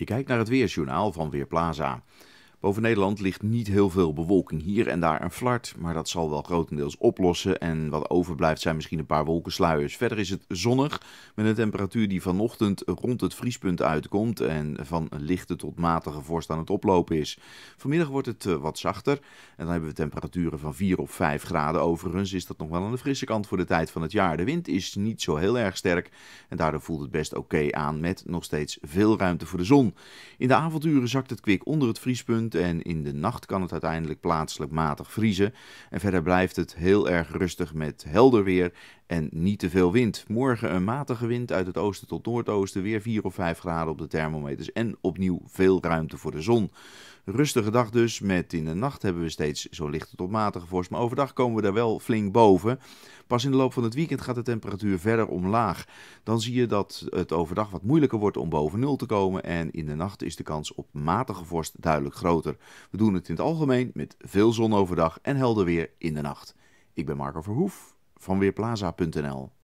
Je kijkt naar het weersjournaal van Weerplaza. Boven Nederland ligt niet heel veel bewolking. Hier en daar een flart, maar dat zal wel grotendeels oplossen. En wat overblijft zijn misschien een paar wolkensluiers. Verder is het zonnig, met een temperatuur die vanochtend rond het vriespunt uitkomt. En van lichte tot matige vorst aan het oplopen is. Vanmiddag wordt het eh, wat zachter. En dan hebben we temperaturen van 4 of 5 graden. Overigens is dat nog wel aan de frisse kant voor de tijd van het jaar. De wind is niet zo heel erg sterk. En daardoor voelt het best oké aan, met nog steeds veel ruimte voor de zon. In de avonduren zakt het kwik onder het vriespunt en in de nacht kan het uiteindelijk plaatselijk matig vriezen. En verder blijft het heel erg rustig met helder weer en niet te veel wind. Morgen een matige wind uit het oosten tot noordoosten, weer 4 of 5 graden op de thermometers en opnieuw veel ruimte voor de zon. Rustige dag dus, met in de nacht hebben we steeds zo lichte tot matige vorst. Maar overdag komen we daar wel flink boven. Pas in de loop van het weekend gaat de temperatuur verder omlaag. Dan zie je dat het overdag wat moeilijker wordt om boven nul te komen. En in de nacht is de kans op matige vorst duidelijk groter. We doen het in het algemeen met veel zon overdag en helder weer in de nacht. Ik ben Marco Verhoef van Weerplaza.nl